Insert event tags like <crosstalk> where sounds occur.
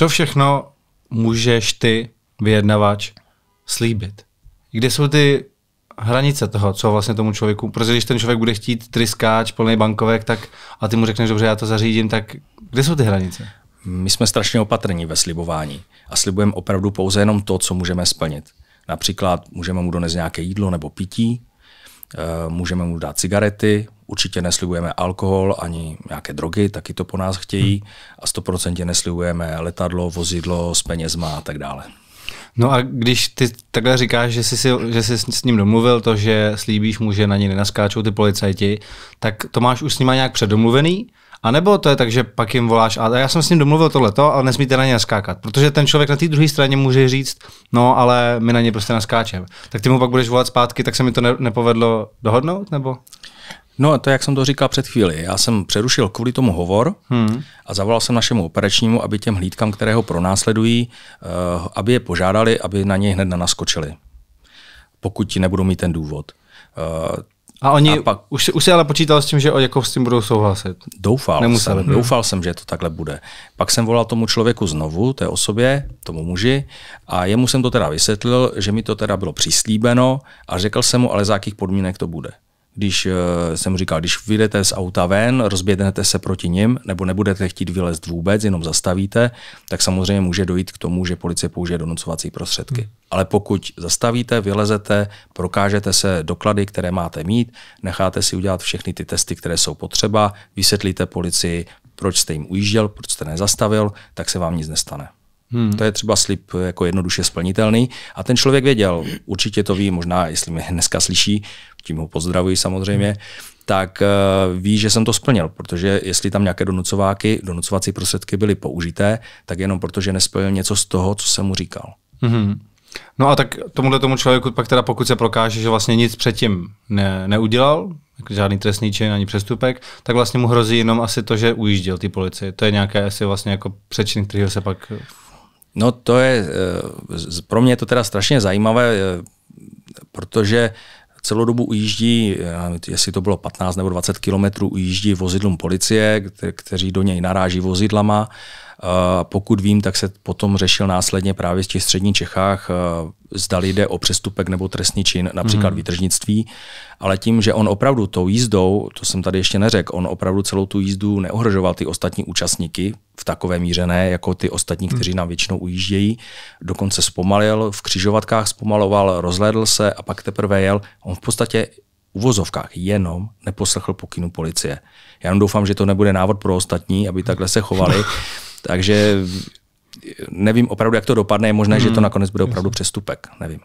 Co všechno můžeš ty, vyjednavač, slíbit? Kde jsou ty hranice toho, co vlastně tomu člověku, protože když ten člověk bude chtít tryskáč, plný bankovek, tak a ty mu řekneš, dobře, já to zařídím, tak kde jsou ty hranice? My jsme strašně opatrní ve slibování a slibujeme opravdu pouze jenom to, co můžeme splnit. Například můžeme mu donést nějaké jídlo nebo pití, Eh, můžeme mu dát cigarety, určitě neslibujeme alkohol ani nějaké drogy, taky to po nás chtějí a stoprocentně neslibujeme letadlo, vozidlo s penězma a tak dále. No a když ty takhle říkáš, že jsi, si, že jsi s ním domluvil to, že slíbíš mu, že na něj nenaskáčou ty policajti, tak to máš už s nima nějak předomluvený? A nebo to je tak, že pak jim voláš, a já jsem s ním domluvil tohleto, ale nesmíte na ně naskákat, protože ten člověk na té druhé straně může říct, no ale my na ně prostě naskáčeme. Tak ty mu pak budeš volat zpátky, tak se mi to nepovedlo dohodnout, nebo? No, to jak jsem to říkal před chvíli. Já jsem přerušil kvůli tomu hovor hmm. a zavolal jsem našemu operačnímu, aby těm hlídkám, které ho pronásledují, uh, aby je požádali, aby na něj hned naskočili, pokud ti nebudou mít ten důvod. Uh, a oni a pak, už, už si ale počítal s tím, že jako s tím budou souhlasit. Doufal Nemusel, jsem, ne? doufal jsem, že to takhle bude. Pak jsem volal tomu člověku znovu, té osobě, tomu muži, a jemu jsem to teda vysvětlil, že mi to teda bylo přislíbeno a řekl jsem mu, ale za jakých podmínek to bude když eh, jsem říkal, když vyjdete z auta ven, rozběhnete se proti nim, nebo nebudete chtít vylezt vůbec, jenom zastavíte, tak samozřejmě může dojít k tomu, že policie použije donucovací prostředky. Hmm. Ale pokud zastavíte, vylezete, prokážete se doklady, které máte mít, necháte si udělat všechny ty testy, které jsou potřeba, vysvětlíte policii, proč jste jim ujížděl, proč jste nezastavil, tak se vám nic nestane. Hmm. To je třeba slib eh, jako jednoduše splnitelný. A ten člověk věděl, určitě to ví, možná jestli mě <laughs> dneska slyší, tím ho pozdravuji samozřejmě, hmm. tak uh, ví, že jsem to splnil, protože jestli tam nějaké donucováky, donucovací prostředky byly použité, tak jenom protože nesplnil něco z toho, co jsem mu říkal. Hmm. No a tak tomuhle tomu člověku pak teda pokud se prokáže, že vlastně nic předtím ne, neudělal, jako žádný trestný čin ani přestupek, tak vlastně mu hrozí jenom asi to, že ujížděl ty policie. To je nějaké asi vlastně jako přečin, kterého se pak No to je, eh, pro mě je to teda strašně zajímavé, eh, protože celou dobu ujíždí, jestli to bylo 15 nebo 20 kilometrů, ujíždí vozidlům policie, kteří do něj naráží vozidlama pokud vím, tak se potom řešil následně právě v těch středních Čechách, zdali jde o přestupek nebo trestný čin, například mm. výtržnictví, ale tím, že on opravdu tou jízdou, to jsem tady ještě neřekl, on opravdu celou tu jízdu neohrožoval ty ostatní účastníky, v takové míře ne, jako ty ostatní, mhm. kteří nám většinou ujíždějí, dokonce zpomalil, v křižovatkách zpomaloval, rozhlédl se a pak teprve jel. On v podstatě uvozovkách jenom neposlechl pokynu policie. Já jenom doufám, že to nebude návod pro ostatní, aby takhle se chovali, <laughs> Takže nevím opravdu, jak to dopadne, je možné, mm. že to hmm. nakonec bude opravdu přestupek, nevím.